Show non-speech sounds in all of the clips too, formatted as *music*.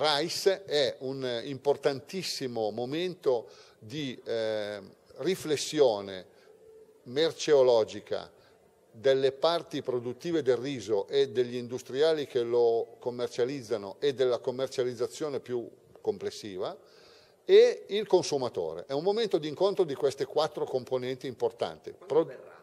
Rice è un eh, importantissimo momento di eh, riflessione merceologica delle parti produttive del riso e degli industriali che lo commercializzano e della commercializzazione più complessiva e il consumatore. È un momento di incontro di queste quattro componenti importanti. Quando verrà?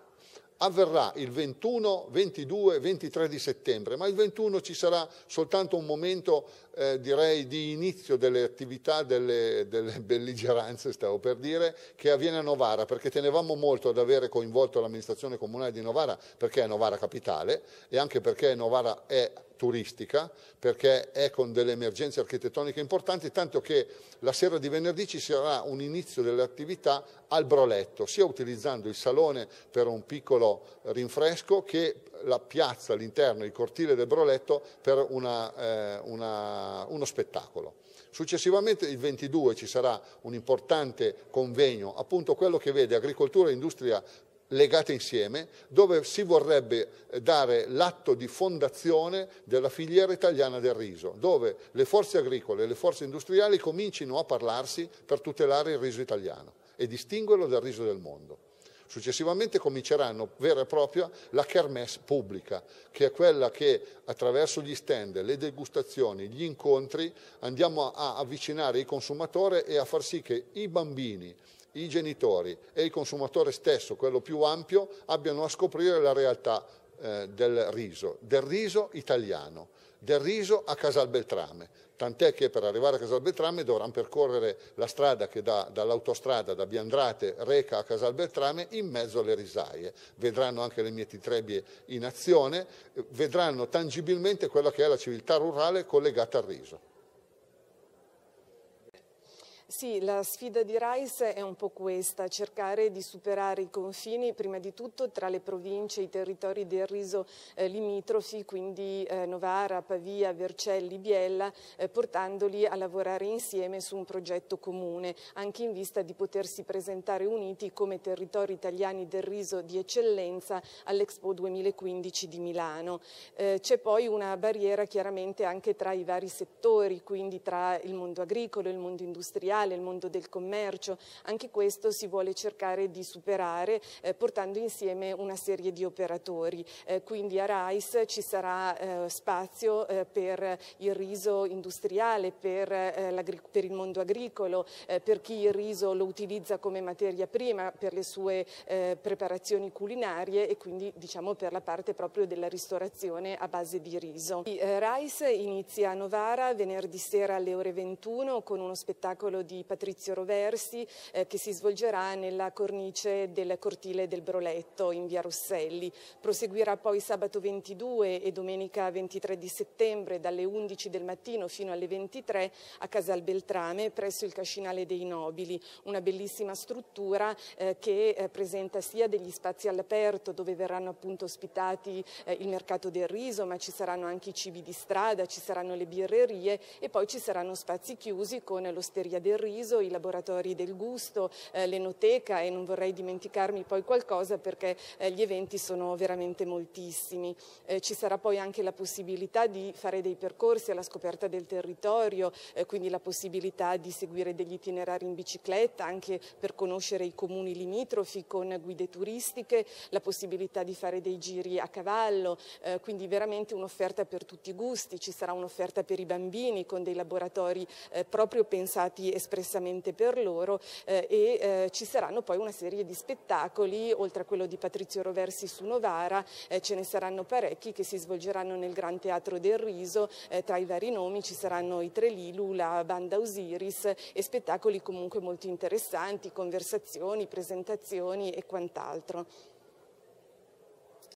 avverrà il 21, 22, 23 di settembre, ma il 21 ci sarà soltanto un momento, eh, direi, di inizio delle attività, delle, delle, *laughs* belligeranze, stavo per dire, che avviene a Novara, perché tenevamo molto ad avere coinvolto l'amministrazione comunale di Novara, perché è Novara capitale e anche perché Novara è turistica perché è con delle emergenze architettoniche importanti, tanto che la sera di venerdì ci sarà un inizio delle attività al Broletto, sia utilizzando il salone per un piccolo rinfresco che la piazza all'interno, il cortile del Broletto per una, eh, una, uno spettacolo. Successivamente il 22 ci sarà un importante convegno, appunto quello che vede agricoltura e industria legate insieme, dove si vorrebbe eh, dare l'atto di fondazione della filiera italiana del riso, dove le forze agricole e le forze industriali comincino a parlarsi per tutelare il riso italiano e distinguerlo dal riso del mondo. Successivamente cominceranno vera e propria la kermesse pubblica, che è quella che attraverso gli stand, le degustazioni, gli incontri andiamo a avvicinare il consumatore e a far sì che i bambini i genitori e il consumatore stesso, quello più ampio, abbiano a scoprire la realtà eh, del riso, del riso italiano, del riso a Casal Beltrame. tant'è che per arrivare a Casal Beltrame dovranno percorrere la strada che da, dall'autostrada da Biandrate reca a Casal Beltrame in mezzo alle risaie. Vedranno anche le mie mietitrebbie in azione, eh, vedranno tangibilmente quella che è la civiltà rurale collegata al riso. Sì, la sfida di Rice è un po' questa, cercare di superare i confini prima di tutto tra le province, e i territori del riso eh, limitrofi, quindi eh, Novara, Pavia, Vercelli, Biella, eh, portandoli a lavorare insieme su un progetto comune, anche in vista di potersi presentare uniti come territori italiani del riso di eccellenza all'Expo 2015 di Milano. Eh, c'è poi una barriera chiaramente anche tra i vari settori, quindi tra il mondo agricolo, e il mondo industriale, digitale, il mondo del commercio, anche questo si vuole cercare di superare eh, portando insieme una serie di operatori. Eh, quindi a RICE ci sarà eh, spazio eh, per il riso industriale, per, eh, per il mondo agricolo, eh, per chi il riso lo utilizza come materia prima, per le sue preparazioni culinarie e quindi diciamo per la parte proprio della ristorazione a base di riso. RICE inizia a Novara venerdì sera alle ore 21 con uno spettacolo di Patrizio Roversi eh, che si svolgerà nella cornice del cortile del Broletto in via Rosselli. Proseguirà poi sabato 22 e domenica 23 di settembre dalle 11 del mattino fino alle 23 a Casal Beltrame presso il Cascinale dei Nobili, una bellissima struttura eh, che eh, presenta sia degli spazi all'aperto dove verranno appunto ospitati eh, il mercato del riso, ma ci saranno anche i cibi di strada, ci saranno le birrerie e poi ci saranno spazi chiusi con l'osteria del del riso, i laboratori del gusto, eh, l'enoteca e non vorrei dimenticarmi poi qualcosa perché eh, gli eventi sono veramente moltissimi. Eh, ci sarà poi anche la possibilità di fare dei percorsi alla scoperta del territorio, eh, quindi la possibilità di seguire degli itinerari in bicicletta anche per conoscere i comuni limitrofi con guide turistiche, la possibilità di fare dei giri a cavallo, eh, quindi veramente un'offerta per tutti i gusti. Ci sarà un'offerta per i bambini con dei laboratori eh, proprio pensati e espressamente per loro eh, e eh, ci saranno poi una serie di spettacoli, oltre a quello di Patrizio Roversi su Novara, eh, ce ne saranno parecchi che si svolgeranno nel Gran Teatro del Riso, eh, tra i vari nomi ci saranno i Tre Lilu, la Banda Osiris e spettacoli comunque molto interessanti, conversazioni, presentazioni e quant'altro.